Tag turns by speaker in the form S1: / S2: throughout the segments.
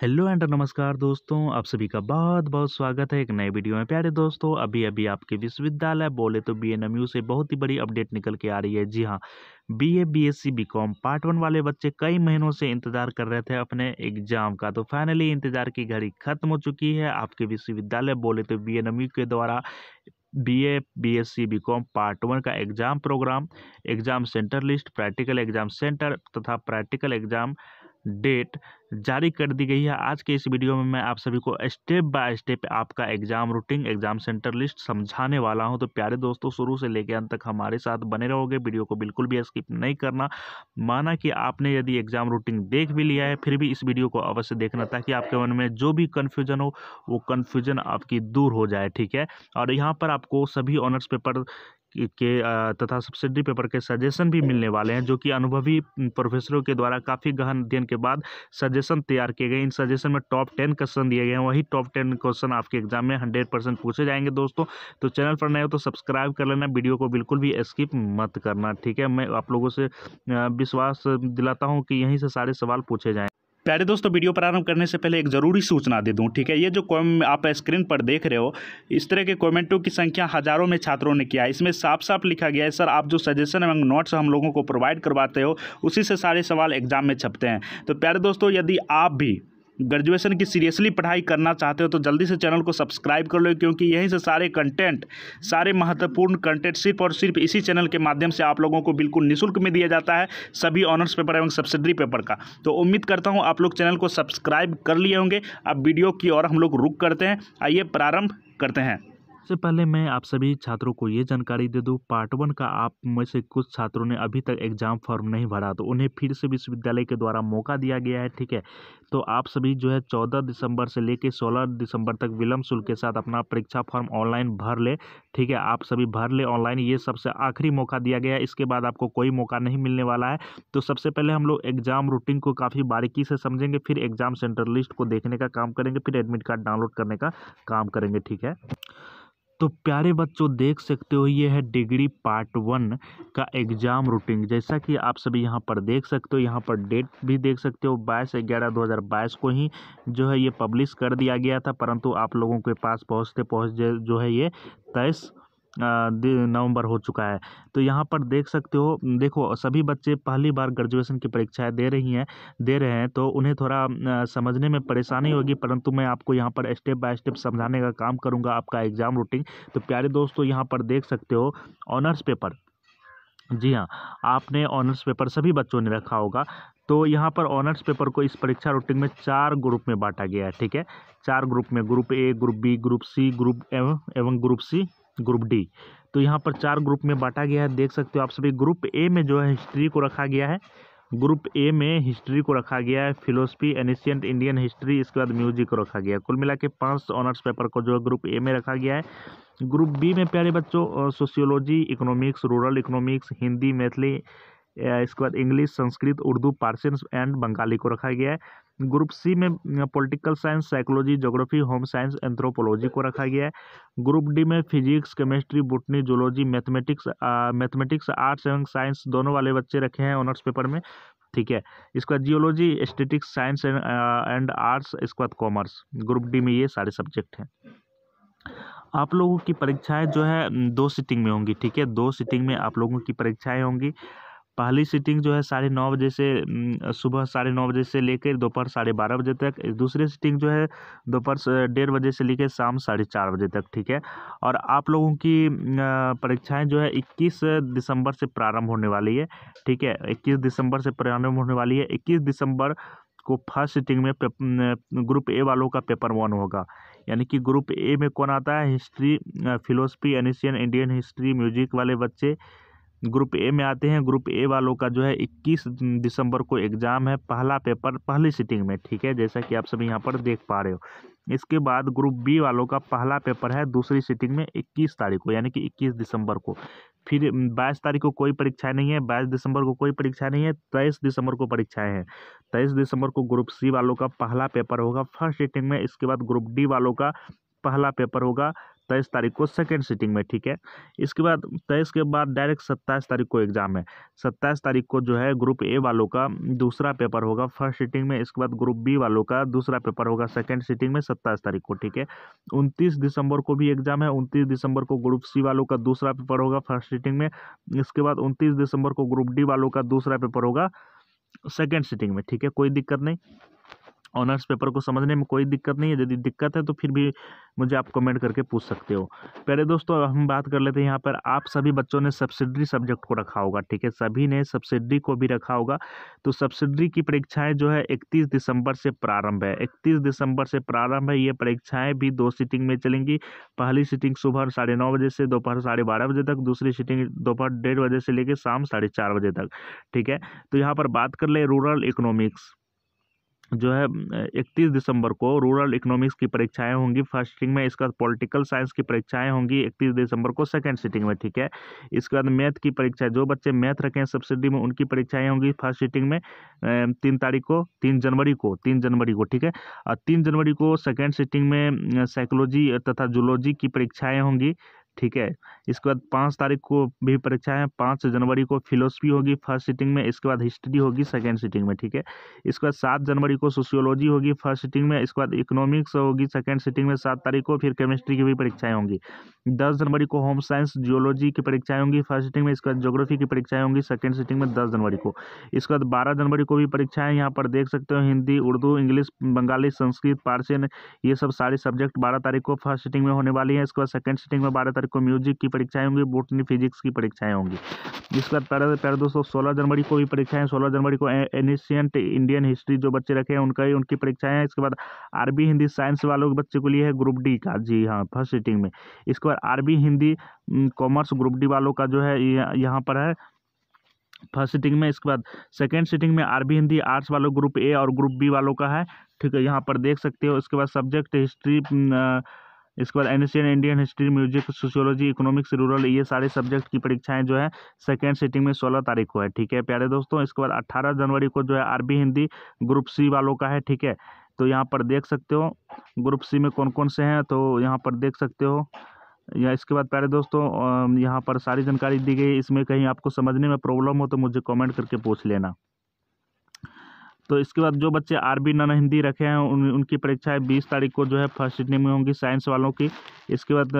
S1: hello and नमस्कार दोस्तों आप सभी का बहुत बहुत स्वागत है एक नए वीडियो में प्यारे दोस्तों अभी अभी आपके विश्वविद्यालय बोले तो बी एन से बहुत ही बड़ी अपडेट निकल के आ रही है जी हाँ B A B S C B com part one वाले बच्चे कई महीनों से इंतज़ार कर रहे थे अपने एग्जाम का तो फाइनली इंतज़ार की घड़ी खत्म हो चुकी है आपके विश्वविद्यालय बोले तो बी एन के द्वारा B A B S C B com part one का exam program exam center list practical exam center तथा प्रैक्टिकल एग्ज़ाम डेट जारी कर दी गई है आज के इस वीडियो में मैं आप सभी को स्टेप बाय स्टेप आपका exam routine exam center list समझाने वाला हूं तो प्यारे दोस्तों शुरू से लेकर अंत तक हमारे साथ बने रहोगे वीडियो को बिल्कुल भी स्किप नहीं करना माना कि आपने यदि एग्जाम रूटीन देख भी लिया है फिर भी इस वीडियो को अवश्य देखना ताकि आपके मन में जो भी कन्फ्यूजन हो वो कन्फ्यूजन आपकी दूर हो जाए ठीक है और यहाँ पर आपको सभी ऑनर्स पेपर के तथा सब्सिडी पेपर के सजेशन भी मिलने वाले हैं जो कि अनुभवी प्रोफेसरों के द्वारा काफ़ी गहन अध्ययन के बाद सजेशन तैयार किए गए इन सजेशन में टॉप टेन क्वेश्चन दिए गए हैं वही टॉप टेन क्वेश्चन आपके एग्जाम में हंड्रेड परसेंट पूछे जाएंगे दोस्तों तो चैनल पर नए हो तो सब्सक्राइब कर लेना वीडियो को बिल्कुल भी स्किप मत करना ठीक है मैं आप लोगों से विश्वास दिलाता हूँ कि यहीं से सारे सवाल पूछे जाएँ प्यारे दोस्तों वीडियो प्रारंभ करने से पहले एक ज़रूरी सूचना दे दूं ठीक है ये जो आप स्क्रीन पर देख रहे हो इस तरह के कमेंटों की संख्या हज़ारों में छात्रों ने किया है इसमें साफ साफ लिखा गया है सर आप जो सजेशन एवं नोट्स हम लोगों को प्रोवाइड करवाते हो उसी से सारे सवाल एग्जाम में छपते हैं तो प्यारे दोस्तों यदि आप भी ग्रेजुएशन की सीरियसली पढ़ाई करना चाहते हो तो जल्दी से चैनल को सब्सक्राइब कर लो क्योंकि यहीं से सारे कंटेंट सारे महत्वपूर्ण कंटेंट सिर्फ और सिर्फ इसी चैनल के माध्यम से आप लोगों को बिल्कुल निःशुल्क में दिया जाता है सभी ऑनर्स पेपर एवं सब्सिडरी पेपर का तो उम्मीद करता हूँ आप लोग चैनल को सब्सक्राइब कर लिए होंगे अब वीडियो की और हम लोग रुक करते हैं आइए प्रारंभ करते हैं सबसे पहले मैं आप सभी छात्रों को ये जानकारी दे दूँ पार्ट वन का आप में से कुछ छात्रों ने अभी तक एग्जाम फॉर्म नहीं भरा तो उन्हें फिर से विश्वविद्यालय के द्वारा मौका दिया गया है ठीक है तो आप सभी जो है चौदह दिसंबर से लेकर सोलह दिसंबर तक विलम्ब शुल्क के साथ अपना परीक्षा फॉर्म ऑनलाइन भर ले ठीक है आप सभी भर ले ऑनलाइन ये सबसे आखिरी मौका दिया गया है इसके बाद आपको कोई मौका नहीं मिलने वाला है तो सबसे पहले हम लोग एग्जाम रूटीन को काफ़ी बारीकी से समझेंगे फिर एग्जाम सेंटर लिस्ट को देखने का काम करेंगे फिर एडमिट कार्ड डाउनलोड करने का काम करेंगे ठीक है तो प्यारे बच्चों देख सकते हो ये है डिग्री पार्ट वन का एग्ज़ाम रूटीन जैसा कि आप सभी यहाँ पर देख सकते हो यहाँ पर डेट भी देख सकते हो बाईस ग्यारह दो हज़ार बाईस को ही जो है ये पब्लिश कर दिया गया था परंतु आप लोगों के पास पहुँचते पहुँच जो है ये तेईस नवंबर हो चुका है तो यहाँ पर देख सकते हो देखो सभी बच्चे पहली बार ग्रेजुएशन की परीक्षाएँ दे रही हैं दे रहे हैं तो उन्हें थोड़ा समझने में परेशानी होगी परंतु मैं आपको यहाँ पर स्टेप बाय स्टेप समझाने का काम करूँगा आपका एग्ज़ाम रूटीन तो प्यारे दोस्तों यहाँ पर देख सकते हो ऑनर्स पेपर जी हाँ आपने ऑनर्स पेपर सभी बच्चों ने रखा होगा तो यहाँ पर ऑनर्स पेपर को इस परीक्षा रूटीन में चार ग्रुप में बांटा गया है ठीक है चार ग्रुप में group A group B group C group एवं एवं ग्रुप सी ग्रुप डी तो यहाँ पर चार ग्रुप में बांटा गया है देख सकते हो आप सभी ग्रुप ए में जो है हिस्ट्री को रखा गया है ग्रुप ए में हिस्ट्री को रखा गया है फिलोसफी एनिशियंट इंडियन हिस्ट्री इसके बाद म्यूजिक को रखा गया है कुल मिला के पाँच ऑनर्स पेपर को जो है ग्रुप ए में रखा गया है ग्रुप बी में प्यारे बच्चों sociology economics rural economics Hindi Maithili इसके बाद English Sanskrit Urdu Persian and Bengali को रखा गया है ग्रुप सी में political science psychology geography home science anthropology को रखा गया है ग्रुप डी में physics chemistry botany zoology mathematics mathematics arts एवं साइंस दोनों वाले बच्चे रखे हैं ऑनर्स पेपर में ठीक है इसके बाद geology aesthetics science and arts इसके बाद कॉमर्स ग्रुप डी में ये सारे सब्जेक्ट हैं आप लोगों की परीक्षाएं जो है दो सिटिंग में होंगी ठीक है दो सिटिंग में आप लोगों की परीक्षाएं होंगी पहली सीटिंग जो है साढ़े नौ बजे से सुबह साढ़े नौ बजे से लेकर दोपहर साढ़े बारह बजे तक दूसरी सीटिंग जो है दोपहर डेढ़ बजे से लेकर शाम साढ़े चार बजे तक ठीक है और आप लोगों की परीक्षाएं जो है इक्कीस दिसंबर से प्रारंभ होने वाली है ठीक है इक्कीस दिसंबर से प्रारंभ होने वाली है इक्कीस दिसंबर को फर्स्ट सीटिंग में ग्रुप ए वालों का पेपर वन होगा यानी कि ग्रुप ए में कौन आता है history philosophy ancient Indian history music वाले बच्चे ग्रुप ए में आते हैं ग्रुप ए वालों का जो है इक्कीस दिसंबर को एग्ज़ाम है पहला पेपर पहली सिटिंग में ठीक है जैसा कि आप सभी यहाँ पर देख पा रहे हो इसके बाद ग्रुप बी वालों का पहला पेपर है दूसरी सिटिंग में इक्कीस तारीख को यानी कि इक्कीस दिसंबर को फिर बाईस तारीख को कोई परीक्षा नहीं है बाईस दिसंबर को कोई परीक्षा नहीं है तेईस दिसंबर को परीक्षाएं हैं तेईस दिसंबर को ग्रुप सी वालों का पहला पेपर होगा फर्स्ट सिटिंग में इसके बाद ग्रुप डी वालों का पहला पेपर होगा तेईस तारीख को सेकेंड सिटिंग में ठीक है इसके बाद तेईस के बाद डायरेक्ट सत्ताईस तारीख को एग्ज़ाम है सत्ताईस तारीख को जो है ग्रुप ए वालों का दूसरा पेपर होगा फर्स्ट सिटिंग में इसके बाद ग्रुप बी वालों का दूसरा पेपर होगा सेकेंड सिटिंग में सत्ताईस तारीख को ठीक है उनतीस दिसंबर को भी एग्ज़ाम है उनतीस दिसंबर को ग्रुप सी वालों का दूसरा पेपर होगा फर्स्ट सिटिंग में इसके बाद उनतीस दिसंबर को ग्रुप डी वालों का दूसरा पेपर होगा सेकेंड सिटिंग में ठीक है कोई दिक्कत नहीं ऑनर्स पेपर को समझने में कोई दिक्कत नहीं है यदि दिक्कत है तो फिर भी मुझे आप कमेंट करके पूछ सकते हो पहले दोस्तों हम बात कर लेते हैं यहाँ पर आप सभी बच्चों ने सब्सिडरी सब्जेक्ट को रखा होगा ठीक है सभी ने सब्सिडरी को भी रखा होगा तो सब्सिडरी की परीक्षाएं जो है इकतीस दिसंबर से प्रारंभ है इकतीस दिसंबर से प्रारंभ है ये परीक्षाएँ भी दो सीटिंग में चलेंगी पहली सीटिंग सुबह साढ़े नौ बजे से दोपहर साढ़े बारह बजे तक दूसरी सीटिंग दोपहर डेढ़ बजे से लेकर शाम साढ़े चार बजे तक ठीक है तो यहाँ पर बात कर ले रूरल इकोनॉमिक्स जो है इकतीस दिसंबर को रूरल इकोनॉमिक्स की परीक्षाएं होंगी फर्स्ट सिटिंग में इसके बाद पॉलिटिकल साइंस की परीक्षाएं होंगी इकतीस दिसंबर को सेकंड सिटिंग में ठीक है इसके बाद मैथ की परीक्षा जो बच्चे मैथ रखे हैं सब्सिडी में उनकी परीक्षाएं होंगी फर्स्ट सिटिंग में तीन तारीख को तीन जनवरी को तीन जनवरी को ठीक है और तीन जनवरी को सेकेंड सिटिंग में साइकोलॉजी तथा जूलॉजी की परीक्षाएँ होंगी ठीक है इसके बाद पाँच तारीख को भी परीक्षा है पाँच जनवरी को फिलोसफी होगी फर्स्ट सीटिंग में इसके बाद हिस्ट्री होगी सेकेंड सीटिंग में ठीक है इसके बाद सात जनवरी को सोशियोलॉजी होगी फर्स्ट सीटिंग में इसके बाद इकोनॉमिक्स होगी सेकेंड सीटिंग में सात तारीख को फिर केमिस्ट्री की भी परीक्षाएँ होंगी दस जनवरी को होम साइंस जियोलॉजी की परीक्षाएँ होंगी फर्स्ट सीटिंग में इसके बाद जोग्राफी की परीक्षाएँ होंगी सेकेंड सीटिंग में दस जनवरी को इसके बाद बारह जनवरी को भी परीक्षाएँ यहाँ पर देख सकते हो हिंदी उर्दू इंग्लिश बंगाली संस्कृत पार्सियन ये सब सारे सब्जेक्ट बारह तारीख को फर्स्ट सीटिंग में होने वाली है इसके बाद सेकेंड सीटिंग में बारह तारीख को म्यूजिक की परीक्षाएं होंगी बोटनी फिजिक्स की परीक्षाएं होंगी इसके बाद पैरा पैरा दोस्तों सोलह जनवरी को भी परीक्षाएं सोलह जनवरी को एनिशियंट इंडियन हिस्ट्री जो बच्चे रखे हैं उनका ही उनकी परीक्षाएं इसके बाद आरबी हिंदी साइंस वालों के बच्चे को लिए है ग्रुप डी का जी हाँ फर्स्ट सीटिंग में इसके बाद आरबी हिंदी कॉमर्स ग्रुप डी वालों का जो है यहाँ पर है फर्स्ट सीटिंग में इसके बाद सेकेंड सीटिंग में आरबी हिंदी आर्ट्स वालों ग्रुप ए और ग्रुप बी वालों का है ठीक है यहाँ पर देख सकते हो इसके बाद सब्जेक्ट हिस्ट्री इसके बाद ancient Indian history music sociology economics rural ये सारे सब्जेक्ट की परीक्षाएं जो है सेकेंड सिटिंग में सोलह तारीख को है ठीक है प्यारे दोस्तों इसके बाद अट्ठारह जनवरी को जो है आरबी हिंदी ग्रुप सी वालों का है ठीक है तो यहाँ पर देख सकते हो ग्रुप सी में कौन कौन से हैं तो यहाँ पर देख सकते हो या इसके बाद प्यारे दोस्तों यहाँ पर सारी जानकारी दी गई इसमें कहीं आपको समझने में प्रॉब्लम हो तो मुझे कमेंट करके पूछ लेना तो इसके बाद जो बच्चे आरबी नन हिंदी रखे हैं उन उनकी परीक्षाएं बीस तारीख को जो है फर्स्ट सिडनी में होंगी साइंस वालों की इसके बाद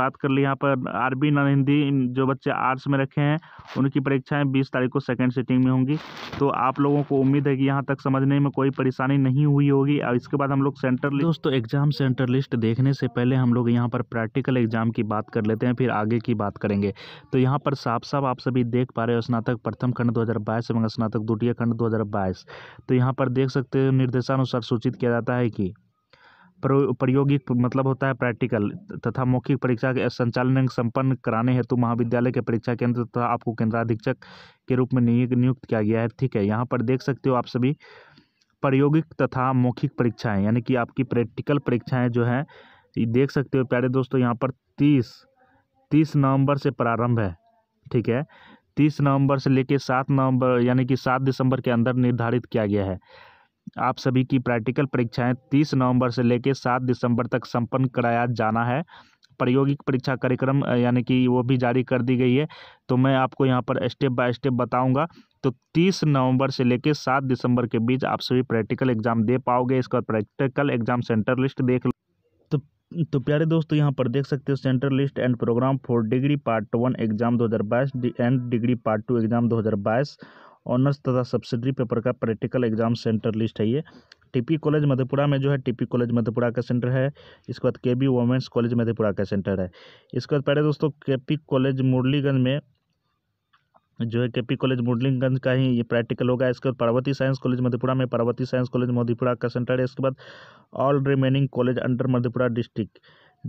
S1: बात कर ली यहाँ पर आरबी नन हिंदी जो बच्चे आर्ट्स में रखे हैं उनकी परीक्षाएं बीस तारीख को सेकेंड सिटिंग में होंगी तो आप लोगों को उम्मीद है कि यहाँ तक समझने में कोई परेशानी नहीं हुई होगी और इसके बाद हम लोग सेंटर दोस्तों एग्जाम सेंटर लिस्ट देखने से पहले हम लोग यहाँ पर प्रैक्टिकल एग्जाम की बात कर लेते हैं फिर आगे की बात करेंगे तो यहाँ पर साफ साफ आप सभी देख पा रहे हो स्नातक प्रथम खंड दो एवं स्नातक द्वितीय खंड दो तो यहाँ पर देख सकते हो निर्देशानुसार सूचित किया जाता है कि प्रायोगिक मतलब होता है प्रैक्टिकल तथा मौखिक परीक्षा के संचालन संपन्न कराने हेतु महाविद्यालय के परीक्षा केंद्र तथा आपको केंद्राधीक्षक के रूप में नियुक्त किया गया है ठीक है यहाँ पर देख सकते हो आप सभी प्रायोगिक तथा मौखिक परीक्षाएं यानी कि आपकी प्रैक्टिकल परीक्षाएं जो हैं देख सकते हो प्यारे दोस्तों यहाँ पर तीस तीस नवंबर से प्रारंभ है ठीक है तीस नवंबर से लेकर सात नवंबर यानी कि सात दिसंबर के अंदर निर्धारित किया गया है आप सभी की प्रैक्टिकल परीक्षाएं तीस नवंबर से लेकर सात दिसंबर तक संपन्न कराया जाना है प्रायोगिक परीक्षा कार्यक्रम यानी कि वो भी जारी कर दी गई है तो मैं आपको यहाँ पर स्टेप बाय स्टेप बताऊँगा तो 30 नवंबर से लेकर 7 दिसंबर के बीच आप सभी प्रैक्टिकल एग्जाम दे पाओगे इसका प्रैक्टिकल एग्जाम सेंटर लिस्ट देख लो तो प्यारे दोस्तों यहाँ पर देख सकते हो central list and program for degree part one exam 2022 and degree part two exam 2022 honours तथा सब्सिडरी पेपर का प्रैक्टिकल एग्जाम सेंटर लिस्ट है ये टीपी कॉलेज मधेपुरा में जो है टीपी कॉलेज मधेपुरा का सेंटर है इसके बाद के बी वोमेंस कॉलेज मधेपुरा का सेंटर है इसके बाद प्यारे दोस्तों के पी कॉलेज मुरलीगंज में जो है के पी कॉलेज मुडलिंगगंज का ही ये प्रैक्टिकल होगा इसके बाद पार्वती साइंस कॉलेज मधेपुरा में पार्वती साइंस कॉलेज मधेपुरा का सेंटर है इसके बाद all remaining college under Madhepura district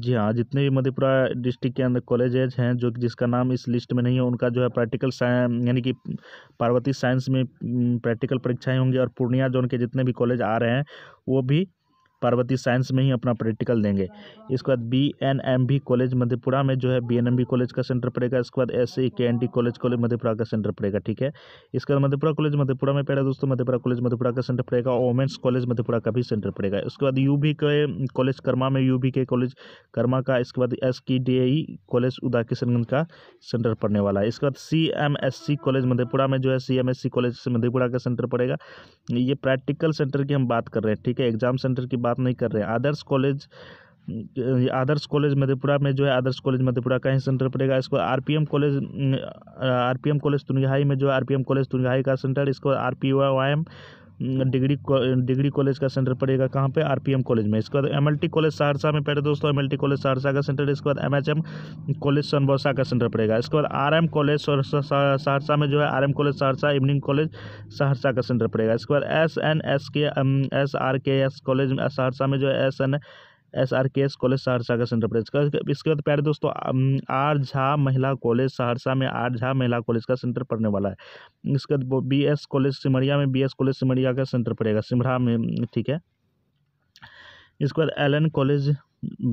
S1: जी हाँ जितने भी मधेपुरा डिस्ट्रिक्ट के अंदर कॉलेजेज हैं जो जिसका नाम इस लिस्ट में नहीं है उनका जो है प्रैक्टिकल यानी कि पार्वती साइंस में प्रैक्टिकल परीक्षाएं होंगी और पूर्णिया जोन के जितने भी कॉलेज आ रहे हैं वो भी पार्वती साइंस में ही अपना प्रैक्टिकल देंगे इसके बाद B N M B college Madhepura में जो है B N M B college का सेंटर पड़ेगा इसके बाद S C K N T college college Madhepura का सेंटर पड़ेगा ठीक है इसके बाद मधेपुरा कॉलेज मधेपुरा में पड़ेगा दोस्तों मधेपुरा कॉलेज मधेपुरा का सेंटर पड़ेगा वोमेंस कॉलेज मधेपुरा का भी सेंटर पड़ेगा उसके बाद U B K college Karma में U B K college Karma का इसके बाद एस की डी ए कॉलेज उदा किशनगंज का सेंटर पड़ने वाला है इसके बाद C M S C college Madhepura में जो है C M S C college Madhepura का सेंटर पड़ेगा ये प्रैक्टिकल सेंटर की हम बात कर रहे हैं ठीक है एग्जाम सेंटर की बात बात नहीं कर रहे हैं आदर्श कॉलेज आदर्श कॉलेज मधेपुरा में जो है आदर्श कॉलेज मधेपुरा का ही सेंटर पड़ेगा इसको RPM college RPM college Tungahai में जो है आरपीएम कॉलेज तुनगहाई का सेंटर इसको R P M degree degree college का सेंटर पड़ेगा कहाँ पे आरपीएम कॉलेज में इसके बाद एमएलटी कॉलेज सहरसा में पहले दोस्तों एमएलटी कॉलेज सहरसा का सेंटर इसके बाद एमएचएम कॉलेज सनबोसा का सेंटर पड़ेगा इसके बाद आरएम कॉलेज सहरसा में जो है RM college Saharsa evening college Saharsa का सेंटर पड़ेगा इसके बाद S N S K S R K S college Saharsa में जो है S N S R K S college Saharsa का सेंटर पड़ेगा इसके बाद प्यारे दोस्तों आर झा महिला कॉलेज सहरसा में आर झा महिला कॉलेज का सेंटर पड़ने वाला है इसके बाद बी एस कॉलेज सिमरिया में बी एस कॉलेज सिमरिया का सेंटर पड़ेगा सिमरा में ठीक है इसके बाद एल एन कॉलेज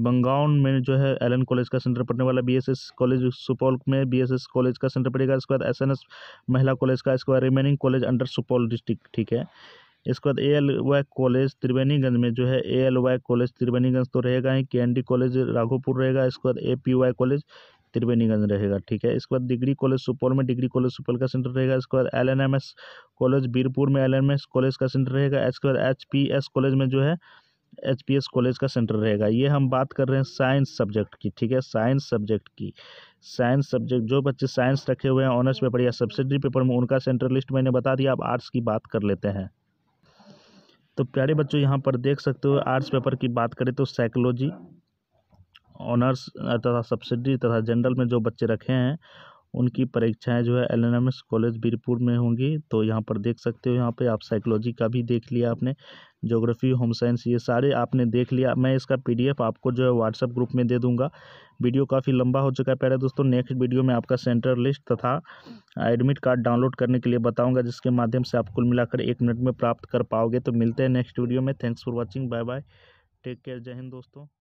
S1: बंगाउन में जो है एल एन कॉलेज का सेंटर पड़ने वाला B S S college Supaul में बी एस एस कॉलेज का सेंटर पड़ेगा इसके बाद एस एन एस महिला कॉलेज का इसके बाद remaining college under Supaul district ठीक है इसके बाद A L Y college Triveniganj में जो है A L Y college Triveniganj तो रहेगा ही के एन डी कॉलेज राघोपुर रहेगा इसके बाद A P Y college Triveniganj रहेगा ठीक है इसके बाद डिग्री कॉलेज सुपौल में डिग्री कॉलेज सुपौल का सेंटर रहेगा इसके बाद L N M S college Birpur में L N M S college का सेंटर रहेगा इसके बाद एच पी एस कॉलेज में जो है एच पी एस कॉलेज का सेंटर रहेगा ये हम बात कर रहे हैं साइंस सब्जेक्ट की ठीक है साइंस सब्जेक्ट की साइंस सब्जेक्ट जो बच्चे साइंस रखे हुए हैं ऑनर्स पेपर या सब्सिडी पेपर में उनका सेंटर लिस्ट मैंने बता दिया आप आर्ट्स की बात कर लेते हैं तो प्यारे बच्चों यहाँ पर देख सकते हो आर्ट्स पेपर की बात करें तो साइकोलॉजी ऑनर्स तथा सब्सिडी तथा जनरल में जो बच्चे रखे हैं उनकी परीक्षाएं जो है L N M S college Birpur में होंगी तो यहाँ पर देख सकते हो यहाँ पे आप साइकोलॉजी का भी देख लिया आपने ज्योग्राफी होम साइंस ये सारे आपने देख लिया मैं इसका पीडीएफ आपको जो है व्हाट्सएप ग्रुप में दे दूंगा वीडियो काफ़ी लंबा हो चुका है पहले दोस्तों नेक्स्ट वीडियो में आपका सेंटर लिस्ट तथा एडमिट कार्ड डाउनलोड करने के लिए बताऊँगा जिसके माध्यम से आप कुल मिलाकर एक मिनट में प्राप्त कर पाओगे तो मिलते हैं नेक्स्ट वीडियो में thanks for watching bye bye take care Jai Hind दोस्तों